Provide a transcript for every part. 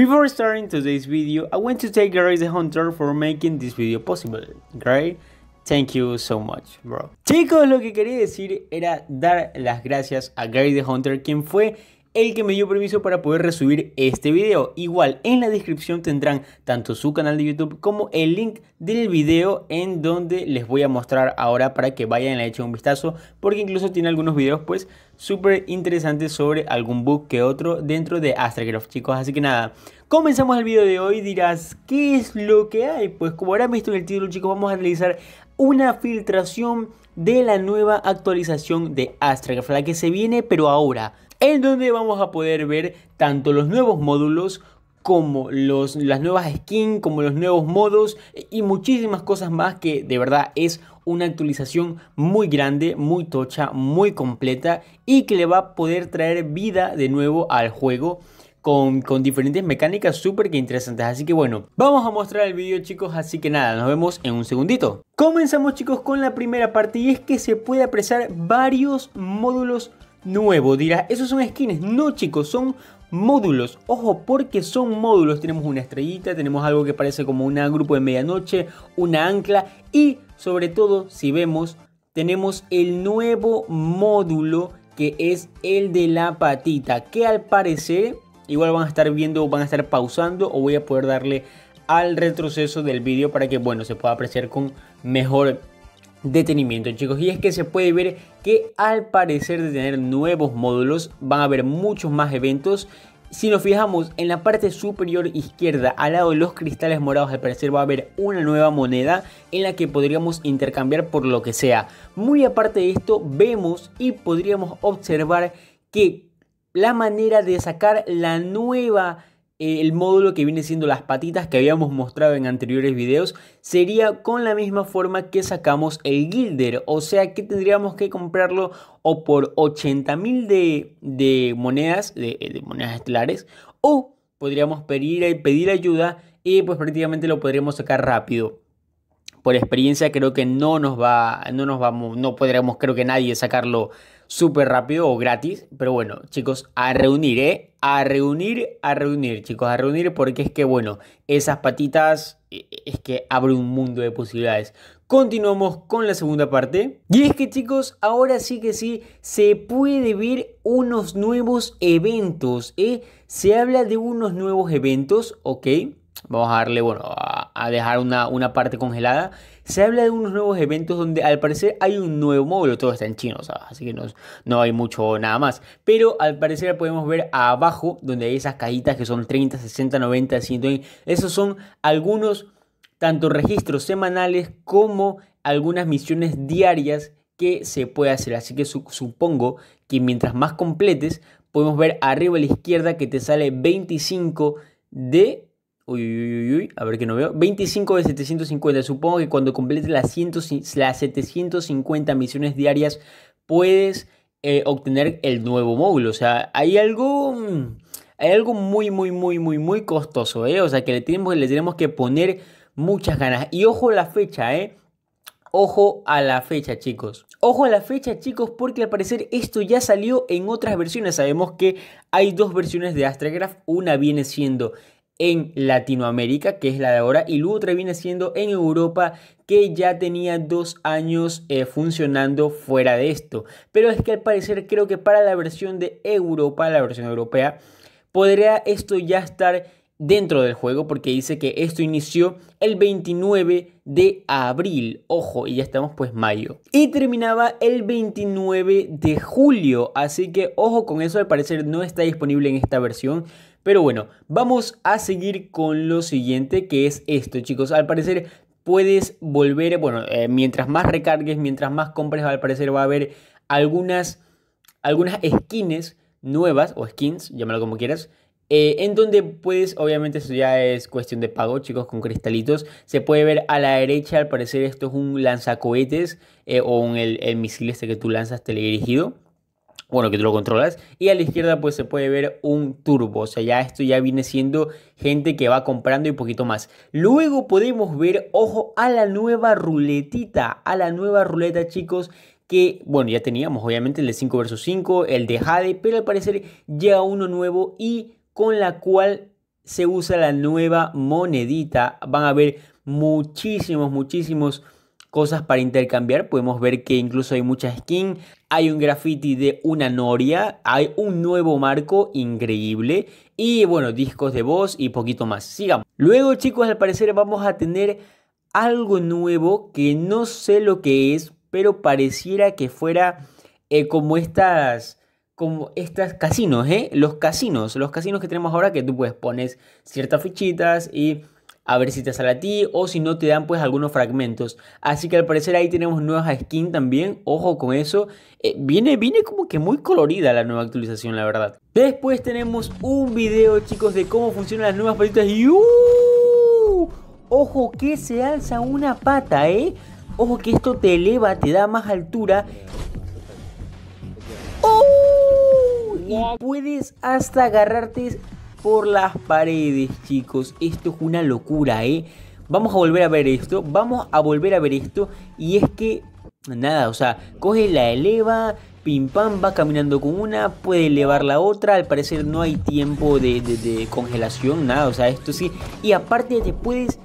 Before starting today's video, I want to thank Gary the Hunter for making this video possible. Gary, thank you so much, bro. Chicos, lo que quería decir era dar las gracias a Gary the Hunter, quien fue el que me dio permiso para poder resubir este video. Igual en la descripción tendrán tanto su canal de YouTube como el link del video en donde les voy a mostrar ahora para que vayan a echar un vistazo porque incluso tiene algunos videos pues súper interesantes sobre algún bug que otro dentro de Astrograph chicos. Así que nada, comenzamos el video de hoy dirás ¿qué es lo que hay? Pues como habrán visto en el título chicos vamos a analizar una filtración de la nueva actualización de Astrograph, la que se viene pero ahora en donde vamos a poder ver tanto los nuevos módulos como los, las nuevas skins, como los nuevos modos y muchísimas cosas más que de verdad es una actualización muy grande, muy tocha, muy completa y que le va a poder traer vida de nuevo al juego. Con, diferentes mecánicas súper interesantes. Así que bueno, vamos a mostrar el vídeo chicos. Así que nada, nos vemos en un segundito. Comenzamos chicos con la primera parte y es que se puede apreciar varios módulos nuevo. Dirá, esos son skins. No, chicos, son módulos. Ojo, porque son módulos. Tenemos una estrellita, tenemos algo que parece como un grupo de medianoche, una ancla y sobre todo, si vemos, tenemos el nuevo módulo que es el de la patita, que al parecer igual van a estar viendo, van a estar pausando o voy a poder darle al retroceso del vídeo para que bueno, se pueda apreciar con mejor detenimiento chicos y es que se puede ver que al parecer de tener nuevos módulos van a haber muchos más eventos si nos fijamos en la parte superior izquierda, al lado de los cristales morados, al parecer va a haber una nueva moneda en la que podríamos intercambiar por lo que sea. Muy aparte de esto, vemos y podríamos observar que la manera de sacar la nueva el módulo que viene siendo las patitas que habíamos mostrado en anteriores videos sería con la misma forma que sacamos el Gilder, o sea que tendríamos que comprarlo o por 80.000 de, de, monedas, de, monedas estelares, o podríamos pedir, pedir ayuda y pues prácticamente lo podríamos sacar rápido. Por experiencia creo que no nos va, no nos vamos, no podríamos creo que nadie sacarlo súper rápido o gratis. Pero bueno, chicos, a reunir, ¿eh? A reunir, a reunir, chicos, a reunir porque es que, bueno, esas patitas e, es que abre un mundo de posibilidades. Continuamos con la segunda parte. Y es que chicos, ahora sí que sí, se puede ver unos nuevos eventos. ¿eh? Se habla de unos nuevos eventos, ¿ok? Vamos a darle, bueno, a a, dejar una, una, parte congelada. Se habla de unos nuevos eventos donde al parecer hay un nuevo módulo, todo está en chino, así que no, no hay mucho nada más. Pero al parecer podemos ver abajo donde hay esas cajitas que son 30, 60, 90, 100. Esos son algunos, tanto registros semanales como algunas misiones diarias que se puede hacer. Así que supongo que mientras más completes, podemos ver arriba a la izquierda que te sale 25 de Uy, uy, uy, uy, a ver qué no veo. 25 de 750. Supongo que cuando completes las, 750 misiones diarias puedes eh, obtener el nuevo módulo. O sea, hay algo... Mm, hay algo muy, muy, muy, muy, muy costoso, ¿eh? O sea, que le tenemos, le tenemos que poner muchas ganas. Y ojo a la fecha, ¿eh? Ojo a la fecha, chicos. Ojo a la fecha, chicos, porque al parecer esto ya salió en otras versiones. Sabemos que hay dos versiones de Astrograph. Una viene siendo en Latinoamérica, que es la de ahora, y luego otra viene siendo en Europa, que ya tenía dos años eh, funcionando fuera de esto. Pero es que al parecer creo que para la versión de Europa, la versión europea, podría esto ya estar dentro del juego porque dice que esto inició el 29 de abril, ojo, y ya estamos pues mayo. Y terminaba el 29 de julio, así que ojo con eso, al parecer no está disponible en esta versión. Pero bueno, vamos a seguir con lo siguiente que es esto chicos, al parecer puedes volver, bueno, eh, mientras más recargues, mientras más compres, al parecer va a haber algunas, algunas skins nuevas o skins, llámalo como quieras, eh, en donde puedes, obviamente esto ya es cuestión de pago, chicos, con cristalitos. Se puede ver a la derecha, al parecer esto es un lanzacohetes eh, o un, el, misil este que tú lanzas teledirigido. Bueno, que tú lo controlas. Y a la izquierda pues se puede ver un turbo. O sea, ya esto ya viene siendo gente que va comprando y poquito más. Luego podemos ver, ojo, a la nueva ruletita. A la nueva ruleta, chicos, que, bueno, ya teníamos obviamente el de 5 versus 5, el de Jade. Pero al parecer llega uno nuevo y con la cual se usa la nueva monedita. Van a haber muchísimos, muchísimos cosas para intercambiar. Podemos ver que incluso hay mucha skin. Hay un graffiti de una noria. Hay un nuevo marco increíble. Y bueno, discos de voz y poquito más. Sigamos. Luego chicos, al parecer vamos a tener algo nuevo que no sé lo que es. Pero pareciera que fuera eh, como estas como estas casinos, ¿eh? Los casinos, los casinos que tenemos ahora que tú puedes pones ciertas fichitas y a ver si te sale a ti o si no te dan pues algunos fragmentos. Así que al parecer ahí tenemos nuevas skins también, ojo con eso. Eh, viene, viene como que muy colorida la nueva actualización, la verdad. Después tenemos un video chicos de cómo funcionan las nuevas patitas y ¡uh! Ojo que se alza una pata, ¿eh? Ojo que esto te eleva, te da más altura y puedes hasta agarrarte por las paredes, chicos. Esto es una locura, ¿eh? Vamos a volver a ver esto, vamos a volver a ver esto. Y es que, nada, o sea, coge la eleva, pim pam, va caminando con una, puede elevar la otra. Al parecer no hay tiempo de, congelación, nada, o sea, esto sí. Y aparte te puedes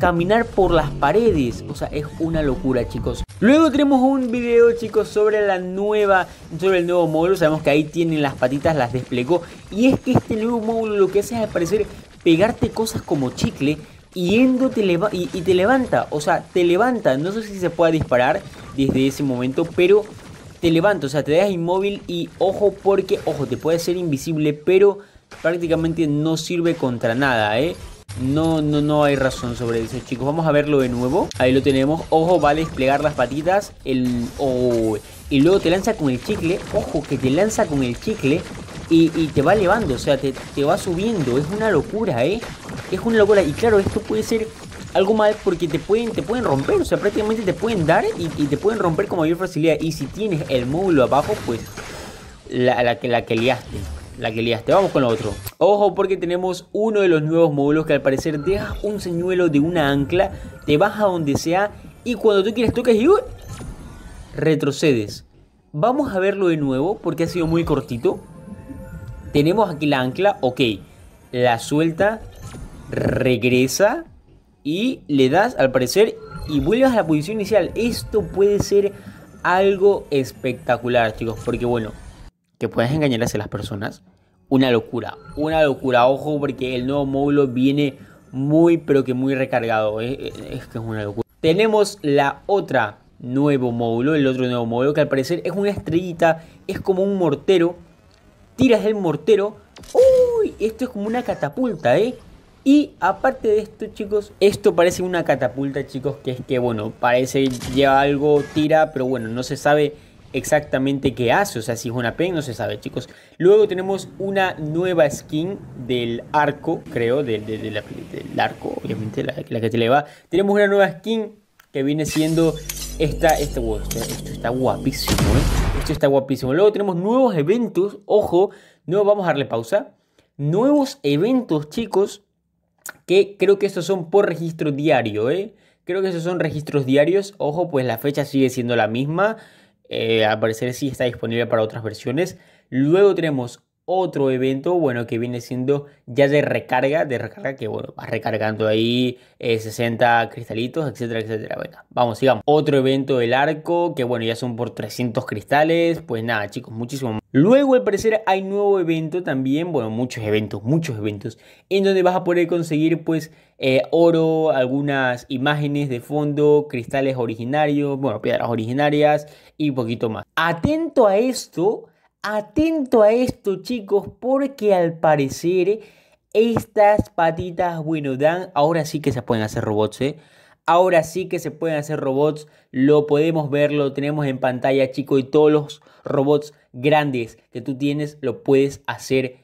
caminar por las paredes. O sea, es una locura, chicos. Luego tenemos un video, chicos, sobre la nueva, sobre el nuevo módulo. Sabemos que ahí tienen las patitas, las desplegó. Y es que este nuevo módulo lo que hace es, al parecer, pegarte cosas como chicle y, endo te y, te levanta. O sea, te levanta. No sé si se pueda disparar desde ese momento, pero te levanta. O sea, te dejas inmóvil y ojo porque, ojo, te puede ser invisible, pero prácticamente no sirve contra nada, ¿eh? No, no, no hay razón sobre eso, chicos. Vamos a verlo de nuevo. Ahí lo tenemos. Ojo, va a desplegar las patitas. El... Oh, y luego te lanza con el chicle. Ojo, que te lanza con el chicle. Y, te va elevando, o sea, te, va subiendo. Es una locura, ¿eh? Es una locura. Y claro, esto puede ser algo mal porque te pueden, te pueden romper, o sea, prácticamente te pueden dar y, te pueden romper con mayor facilidad. Y si tienes el módulo abajo, pues la, la que liaste la que liaste. Vamos con lo otro. Ojo porque tenemos uno de los nuevos módulos que al parecer dejas un señuelo de una ancla, te vas a donde sea y cuando tú quieres tocas y retrocedes. Vamos a verlo de nuevo porque ha sido muy cortito. Tenemos aquí la ancla, ok. La suelta, regresa y le das al parecer y vuelves a la posición inicial. Esto puede ser algo espectacular, chicos, porque bueno, que puedas engañar a las personas, una locura, una locura. Ojo, porque el nuevo módulo viene muy, pero que muy recargado. Eh, eh, es, que es una locura. Tenemos la otra nuevo módulo, el otro nuevo módulo, que al parecer es una estrellita, es como un mortero. Tiras el mortero. ¡Uy! Esto es como una catapulta, ¿eh? Y aparte de esto, chicos, esto parece una catapulta, chicos, que es que, bueno, parece lleva algo, tira, pero bueno, no se sabe exactamente qué hace, o sea, si es una pen, no se sabe, chicos. Luego tenemos una nueva skin del arco, creo, del arco, obviamente, la, que te le va. Tenemos una nueva skin que viene siendo esta, esta, wow, esto, está guapísimo, ¿eh? Esto está guapísimo. Luego tenemos nuevos eventos, ojo, no vamos a darle pausa. Nuevos eventos, chicos, que creo que estos son por registro diario, ¿eh? Creo que esos son registros diarios. Ojo, pues la fecha sigue siendo la misma. Eh, si parecer está disponible para otras versiones. Luego tenemos otro evento, bueno, que viene siendo ya de recarga, de recarga que, bueno, va recargando ahí 60 eh, cristalitos, etcétera, etcétera. bueno, vamos, sigamos. Otro evento del arco, que bueno, ya son por 300 cristales, pues nada, chicos, muchísimo más. Luego, al parecer, hay nuevo evento también, bueno, muchos eventos, muchos eventos, en donde vas a poder conseguir, pues, eh, oro, algunas imágenes de fondo, cristales originarios, bueno, piedras originarias y poquito más. Atento a esto, Atento a esto chicos porque al parecer estas patitas, bueno, dan, ahora sí que se pueden hacer robots, ¿eh? Ahora sí que se pueden hacer robots, lo podemos ver, lo tenemos en pantalla chicos y todos los robots grandes que tú tienes lo puedes hacer,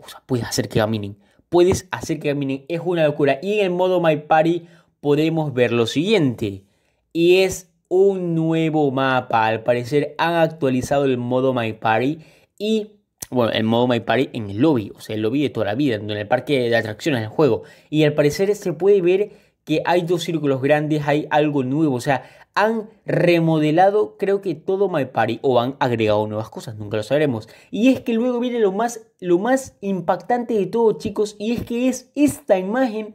o sea, puedes hacer que caminen, puedes hacer que caminen, es una locura. Y en el modo My Party podemos ver lo siguiente, y es un nuevo mapa. Al parecer han actualizado el modo My Party y, bueno, el modo My Party en el lobby, o sea, el lobby de toda la vida, en el parque de atracciones del juego. Y al parecer se puede ver que hay dos círculos grandes, hay algo nuevo, o sea, han remodelado creo que todo My Party o han agregado nuevas cosas, nunca lo sabremos. Y es que luego viene lo más, lo más impactante de todo chicos, y es que es esta imagen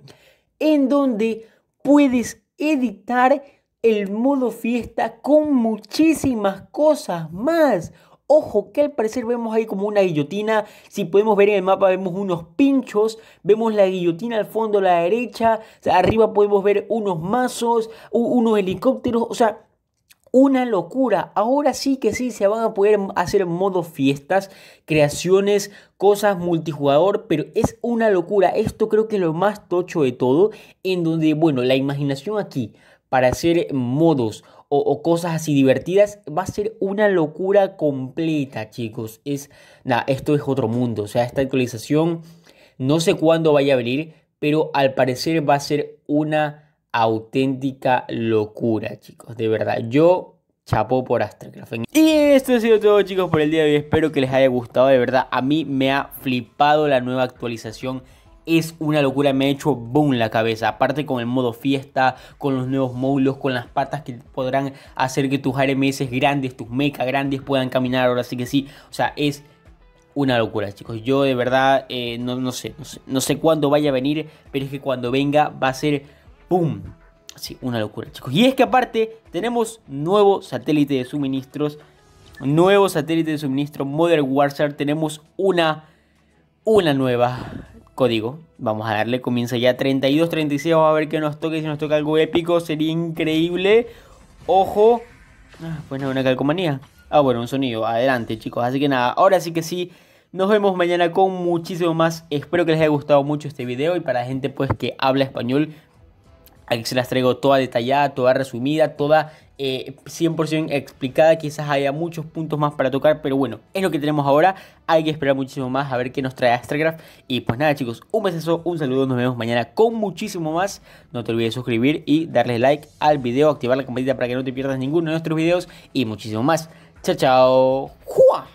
en donde puedes editar el modo fiesta con muchísimas cosas más. Ojo, que al parecer vemos ahí como una guillotina. Si podemos ver en el mapa, vemos unos pinchos. Vemos la guillotina al fondo a la derecha. arriba podemos ver unos mazos, unos helicópteros. O sea, una locura. Ahora sí que sí, se van a poder hacer modo fiestas, creaciones, cosas multijugador, pero es una locura. Esto creo que es lo más tocho de todo, en donde, bueno, la imaginación aquí para hacer modos o, cosas así divertidas, va a ser una locura completa, chicos. Es, nada, esto es otro mundo. O sea, esta actualización no sé cuándo vaya a venir, pero al parecer va a ser una auténtica locura, chicos. De verdad, yo chapo por Astrocraft. Y esto ha sido todo, chicos, por el día de hoy. Espero que les haya gustado. De verdad, a mí me ha flipado la nueva actualización es una locura, me ha hecho boom la cabeza. Aparte con el modo fiesta, con los nuevos módulos, con las patas que podrán hacer que tus RMS grandes, tus mechas grandes puedan caminar ahora sí que sí. O sea, es una locura, chicos. Yo de verdad eh, no, sé, no sé, cuándo vaya a venir, pero es que cuando venga va a ser boom. así una locura, chicos. Y es que aparte tenemos nuevo satélite de suministros, nuevo satélite de suministro Modern Warfare, tenemos una una nueva código. Vamos a darle comienza ya 32, 36. Vamos a ver qué nos toque. Si nos toca algo épico, sería increíble. Ojo. Bueno, ah, pues una calcomanía. Ah, bueno, un sonido. Adelante, chicos. Así que nada, ahora sí que sí. Nos vemos mañana con muchísimo más. Espero que les haya gustado mucho este video y para la gente pues que habla español, Aquí se las traigo toda detallada, toda resumida, toda 100% eh, explicada. Quizás haya muchos puntos más para tocar, pero bueno, es lo que tenemos ahora. Hay que esperar muchísimo más a ver qué nos trae Astrograph. Y pues nada, chicos, un besazo, un saludo. Nos vemos mañana con muchísimo más. No te olvides suscribir y darle like al video, activar la campanita para que no te pierdas ninguno de nuestros videos y muchísimo más. Chao, chao.